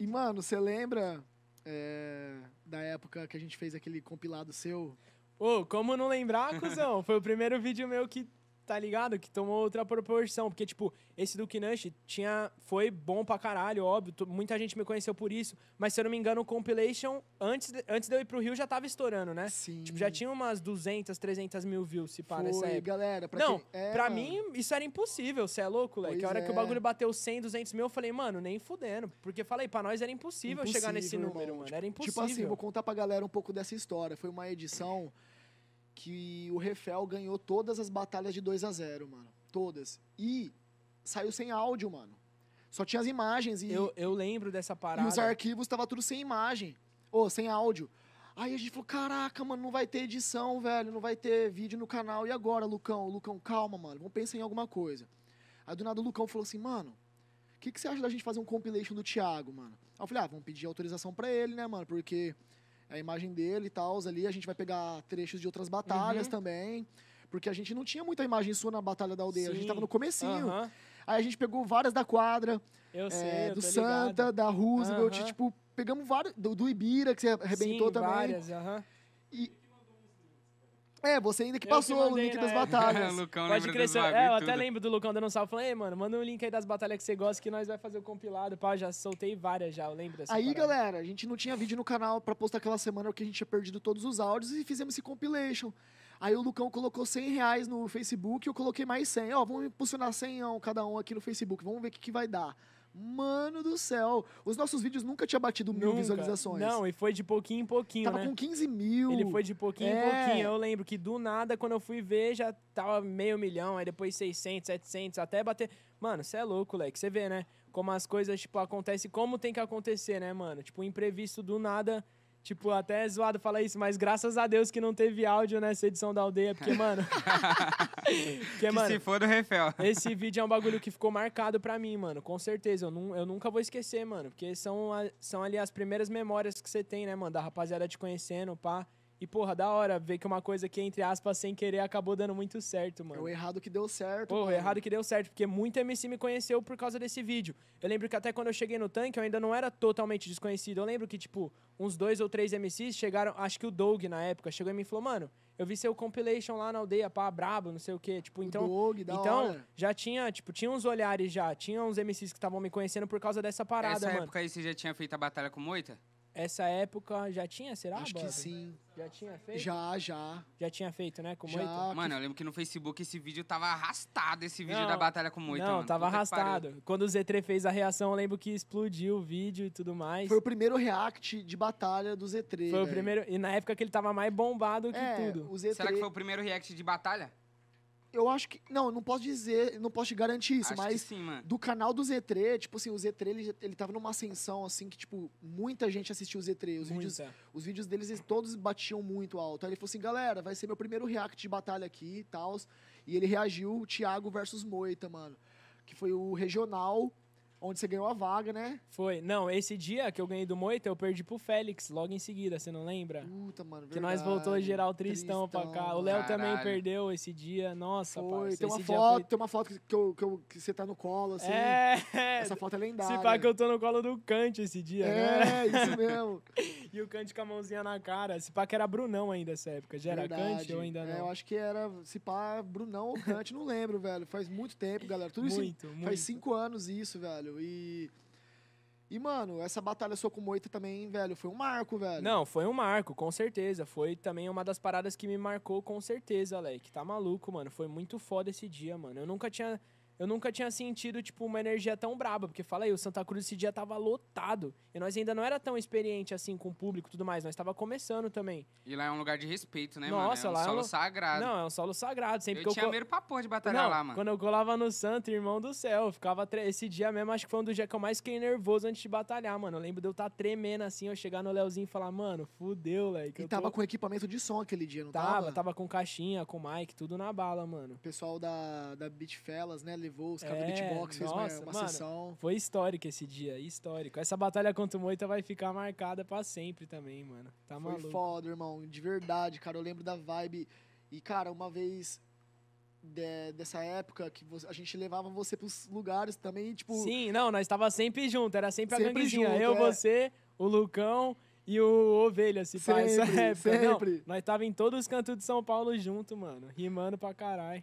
E, mano, você lembra é, da época que a gente fez aquele compilado seu? Ô, oh, como não lembrar, cuzão? Foi o primeiro vídeo meu que tá ligado? Que tomou outra proporção. Porque, tipo, esse Duke Nush tinha, foi bom pra caralho, óbvio. Muita gente me conheceu por isso. Mas, se eu não me engano, o Compilation, antes de, antes de eu ir pro Rio, já tava estourando, né? Sim. Tipo, já tinha umas 200, 300 mil views, se pá, essa época. galera. Pra não, quem... É, pra mano. mim, isso era impossível. Você é louco, leque. A hora é. que o é. bagulho bateu 100, 200 mil, eu falei, mano, nem fudendo. Porque, falei, pra nós era impossível, impossível chegar nesse irmão. número, mano. Era impossível. Tipo assim, vou contar pra galera um pouco dessa história. Foi uma edição que o Refel ganhou todas as batalhas de 2 a 0 mano. Todas. E saiu sem áudio, mano. Só tinha as imagens e. Eu, eu lembro dessa parada. E os arquivos tava tudo sem imagem. Ou oh, sem áudio. Aí a gente falou: caraca, mano, não vai ter edição, velho. Não vai ter vídeo no canal. E agora, Lucão? Lucão, calma, mano. Vamos pensar em alguma coisa. Aí do nada o Lucão falou assim, mano. O que, que você acha da gente fazer um compilation do Thiago, mano? Aí eu falei, ah, vamos pedir autorização pra ele, né, mano? Porque a imagem dele e tal. Ali a gente vai pegar trechos de outras batalhas uhum. também. Porque a gente não tinha muita imagem sua na Batalha da Aldeia. Sim. A gente tava no comecinho. Uhum. Aí a gente pegou várias da quadra. É, sei, do Santa, ligado. da Roosevelt. Uhum. Tipo, pegamos várias... Do, do, Ibira, que você arrebentou Sim, também. várias, aham. E é, você ainda que eu passou que mandei, o link né? das batalhas. Lucão Pode crescer. É, eu até lembro do Lucão dando um salve. Falei, mano, manda um link aí das batalhas que você gosta que nós vai fazer o compilado. Pá, já soltei várias já, eu lembro dessa Aí, parada. galera, a gente não tinha vídeo no canal pra postar aquela semana porque a gente tinha perdido todos os áudios e fizemos esse compilation. Aí o Lucão colocou 100 reais no Facebook, eu coloquei mais 100. Ó, vamos impulsionar 100 cada um aqui no Facebook, vamos ver o que, que vai dar. Mano do céu, os nossos vídeos nunca tinha batido mil visualizações. Não, e foi de pouquinho em pouquinho, Tava né? com 15 mil. Ele foi de pouquinho é. em pouquinho. Eu lembro que do nada, quando eu fui ver, já tava meio milhão, aí depois 600, 700, até bater... Mano, você é louco, leque. Você vê, né? Como as coisas, tipo, acontecem, como tem que acontecer, né, mano? Tipo, imprevisto do nada... Tipo, até é zoado falar isso, mas graças a Deus que não teve áudio nessa edição da aldeia, porque, mano. porque, que mano, se for do Refel. Esse vídeo é um bagulho que ficou marcado pra mim, mano. Com certeza. Eu, eu nunca vou esquecer, mano. Porque são, são ali as primeiras memórias que você tem, né, mano? Da rapaziada te conhecendo, pá. E, porra, da hora ver que uma coisa que, entre aspas, sem querer, acabou dando muito certo, mano. É o errado que deu certo. Porra, mano. errado que deu certo, porque muito MC me conheceu por causa desse vídeo. Eu lembro que até quando eu cheguei no tanque, eu ainda não era totalmente desconhecido. Eu lembro que, tipo, uns dois ou três MCs chegaram, acho que o Doug na época, chegou e me falou, mano, eu vi seu compilation lá na aldeia, pá, brabo, não sei o quê. Tipo, então. Dog, então, hora. já tinha, tipo, tinha uns olhares já. Tinha uns MCs que estavam me conhecendo por causa dessa parada, essa mano. Nessa época aí você já tinha feito a batalha com Moita? Essa época já tinha, será? Acho Bob? que sim. Já tinha feito? Já, já. Já tinha feito, né? Com já, moito? Mano, eu lembro que no Facebook esse vídeo tava arrastado, esse vídeo não, da batalha com moito. Não, mano. tava Puta arrastado. Quando o Z3 fez a reação, eu lembro que explodiu o vídeo e tudo mais. Foi o primeiro react de batalha do Z3. Foi véio. o primeiro. E na época que ele tava mais bombado que é, tudo. Será que foi o primeiro react de batalha? Eu acho que. Não, não posso dizer, não posso te garantir isso, acho mas sim, do canal do Z3, tipo assim, o Z3 ele, ele tava numa ascensão, assim, que, tipo, muita gente assistiu o Z3. Os, muita. vídeos, os vídeos deles eles todos batiam muito alto. Aí ele falou assim, galera, vai ser meu primeiro react de batalha aqui e tal. E ele reagiu Thiago versus Moita, mano. Que foi o regional onde você ganhou a vaga, né? Foi. Não, esse dia que eu ganhei do Moita, eu perdi pro Félix logo em seguida, você não lembra? Puta, mano, verdade. Que nós voltou a gerar o Tristão, Tristão pra cá. O Léo também perdeu esse dia. Nossa, foi. tem, uma foto, foi... tem uma foto que, eu, que, eu, que, você tá no colo, assim. É. Essa foto é lendária. Se pá que eu tô no colo do Kant esse dia, é, né? É, isso mesmo. E o Kant com a mãozinha na cara. Se pá que era Brunão ainda essa época. Já era Kant ou ainda é, não? É, eu acho que era, se pá, Brunão ou Kant, não lembro, velho. Faz muito tempo, galera. Tudo muito, isso, muito. Faz cinco anos isso, velho. E... E, mano, essa batalha com moita também, velho, foi um marco, velho. Não, foi um marco, com certeza. Foi também uma das paradas que me marcou, com certeza, Alec. Tá maluco, mano. Foi muito foda esse dia, mano. Eu nunca tinha eu nunca tinha sentido, tipo, uma energia tão braba. Porque, fala aí, o Santa Cruz esse dia tava lotado. E nós ainda não era tão experiente, assim, com o público e tudo mais. Nós tava começando também. E lá é um lugar de respeito, né, Nossa, mano? É um lá solo é um... sagrado. Não, é um solo sagrado. Sempre eu que tinha eu... medo pra porra de batalhar não, lá, mano. quando eu colava no Santa, irmão do céu, ficava... Tre... Esse dia mesmo, acho que foi um dos dias que eu mais fiquei nervoso antes de batalhar, mano. Eu lembro de eu estar tá tremendo, assim, eu chegar no Leozinho e falar, mano, fudeu, velho. E tava tô... com equipamento de som aquele dia, não tava? Tava, tava com caixinha, com mic, tudo na bala, mano. O pessoal da, da Beat Fellas, né, levou os caras é, do nossa, Uma mano, sessão. Foi histórico esse dia, histórico. Essa batalha contra o Moita vai ficar marcada para sempre também, mano. Tá foi maluco. foda, irmão. De verdade, cara. Eu lembro da vibe. E, cara, uma vez de, dessa época que você, a gente levava você pros lugares também, tipo. Sim, não, nós estava sempre junto, era sempre, sempre a ganguezinha. Junto, eu, é. você, o Lucão e o Ovelha, se sempre, faz essa época. Sempre. Não, nós tava em todos os cantos de São Paulo junto, mano. Rimando pra caralho.